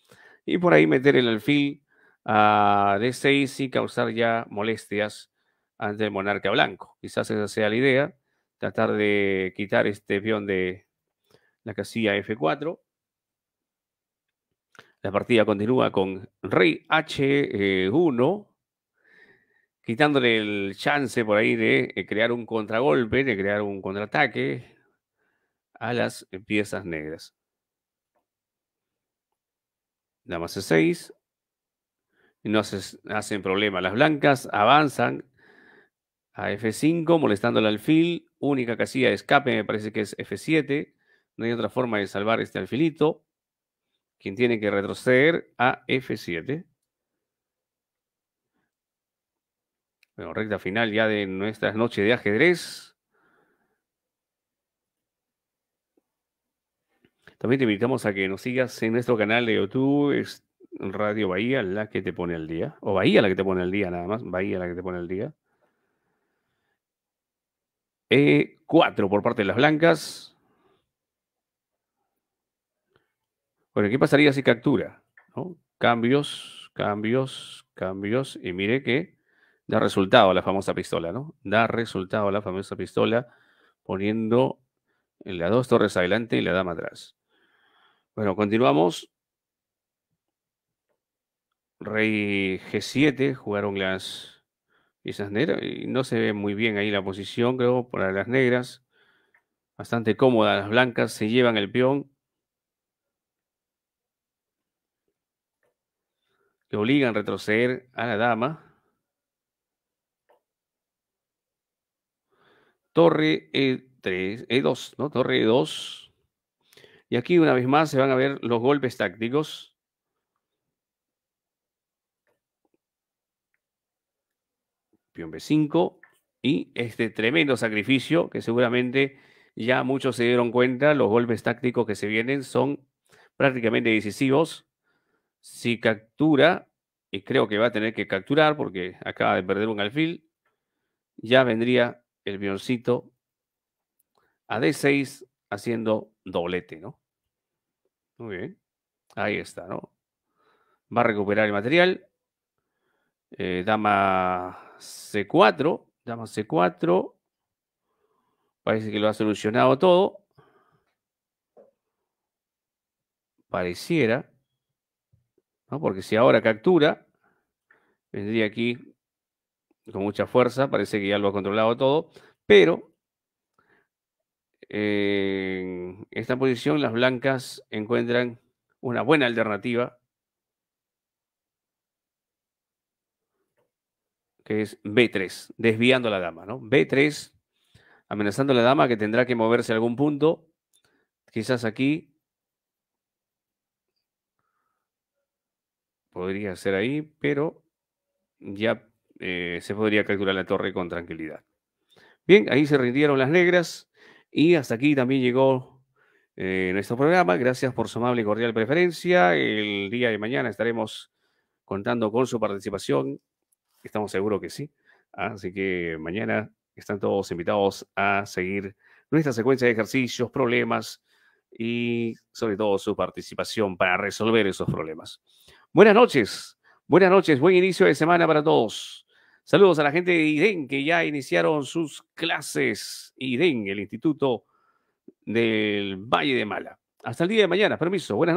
y por ahí meter el alfil a D6 y causar ya molestias ante el monarca blanco. Quizás esa sea la idea, tratar de quitar este peón de la casilla F4 la partida continúa con Rey H1, e quitándole el chance por ahí de eh, crear un contragolpe, de crear un contraataque a las eh, piezas negras. Dama C6. No hacen problema. Las blancas avanzan a F5, molestando al alfil. Única casilla de escape me parece que es F7. No hay otra forma de salvar este alfilito quien tiene que retroceder a F7. Bueno, recta final ya de nuestras noches de ajedrez. También te invitamos a que nos sigas en nuestro canal de YouTube, es Radio Bahía, la que te pone el día. O Bahía la que te pone el día, nada más. Bahía la que te pone el día. E4 eh, por parte de las blancas. Bueno, ¿qué pasaría si captura? Cambios, cambios, cambios. Y mire que da resultado a la famosa pistola, ¿no? Da resultado a la famosa pistola poniendo la dos torres adelante y la dama atrás. Bueno, continuamos. Rey G7, jugaron las piezas negras. Y no se ve muy bien ahí la posición, creo, para las negras. Bastante cómoda las blancas, se llevan el peón. le obligan a retroceder a la dama. Torre E3, E2, ¿no? Torre E2. Y aquí una vez más se van a ver los golpes tácticos. Pion B5 y este tremendo sacrificio que seguramente ya muchos se dieron cuenta, los golpes tácticos que se vienen son prácticamente decisivos. Si captura, y eh, creo que va a tener que capturar porque acaba de perder un alfil, ya vendría el bioncito a D6 haciendo doblete, ¿no? Muy bien. Ahí está, ¿no? Va a recuperar el material. Eh, dama C4. Dama C4. Parece que lo ha solucionado todo. Pareciera. Porque si ahora captura, vendría aquí con mucha fuerza, parece que ya lo ha controlado todo, pero en esta posición las blancas encuentran una buena alternativa, que es B3, desviando a la dama, ¿no? B3, amenazando a la dama que tendrá que moverse a algún punto, quizás aquí, podría ser ahí, pero ya eh, se podría calcular la torre con tranquilidad. Bien, ahí se rindieron las negras y hasta aquí también llegó eh, nuestro programa. Gracias por su amable y cordial preferencia. El día de mañana estaremos contando con su participación. Estamos seguros que sí. Así que mañana están todos invitados a seguir nuestra secuencia de ejercicios, problemas y sobre todo su participación para resolver esos problemas. Buenas noches, buenas noches, buen inicio de semana para todos. Saludos a la gente de IDEN que ya iniciaron sus clases. IDEN, el Instituto del Valle de Mala. Hasta el día de mañana, permiso, buenas noches.